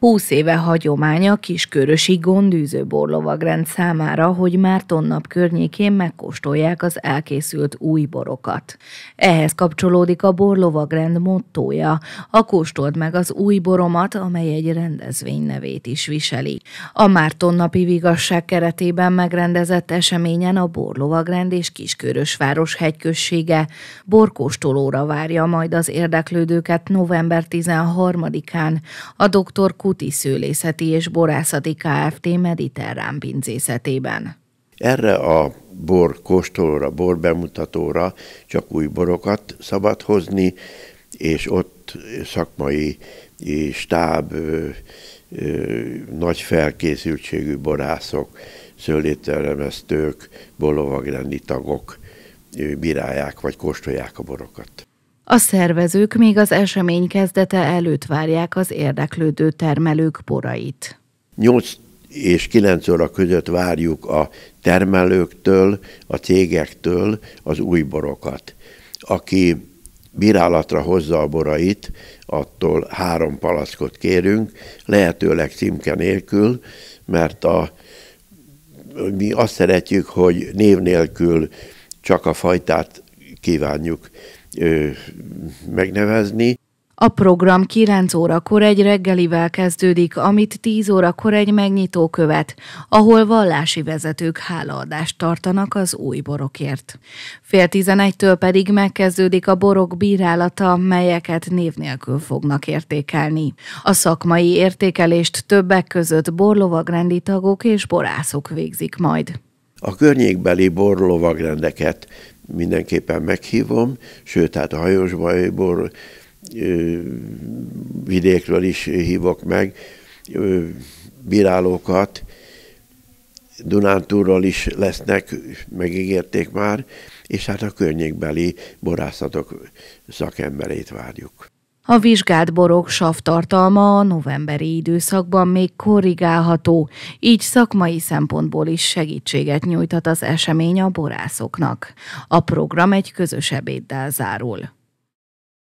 Húsz éve hagyománya kiskörösi gondűző borlovagrend számára, hogy már tonnap környékén megkóstolják az elkészült új borokat. Ehhez kapcsolódik a borlovagrend mottója, a kóstold meg az új boromat, amely egy rendezvény nevét is viseli. A már tonnapi vigasság keretében megrendezett eseményen a borlovagrend és város hegykössége borkóstolóra várja majd az érdeklődőket november 13-án a doktor. Kuti Szőlészeti és Borászati Kft. mediterrán pincészetében. Erre a bor kóstolóra, bor bemutatóra csak új borokat szabad hozni, és ott szakmai stáb, nagy felkészültségű borászok, szőlételemeztők, bolovagrendi tagok bírálják vagy kóstolják a borokat. A szervezők még az esemény kezdete előtt várják az érdeklődő termelők porait. 8 és 9 óra között várjuk a termelőktől, a cégektől az új borokat. Aki bírálatra hozza a borait, attól három palackot kérünk, lehetőleg címke nélkül, mert a, mi azt szeretjük, hogy név nélkül csak a fajtát kívánjuk ö, megnevezni. A program 9 órakor egy reggelivel kezdődik, amit 10 órakor egy megnyitó követ, ahol vallási vezetők hálaadást tartanak az új borokért. Fél 11-től pedig megkezdődik a borok bírálata, melyeket név nélkül fognak értékelni. A szakmai értékelést többek között borlovagrendi tagok és borászok végzik majd. A környékbeli borlovagrendeket mindenképpen meghívom, sőt, hát a hajósbaj bor vidékről is hívok meg ö, bírálókat, Dunántúról is lesznek, megígérték már, és hát a környékbeli borászatok szakemberét várjuk. A vizsgált borok tartalma a novemberi időszakban még korrigálható, így szakmai szempontból is segítséget nyújthat az esemény a borászoknak. A program egy közös ebéddel zárul.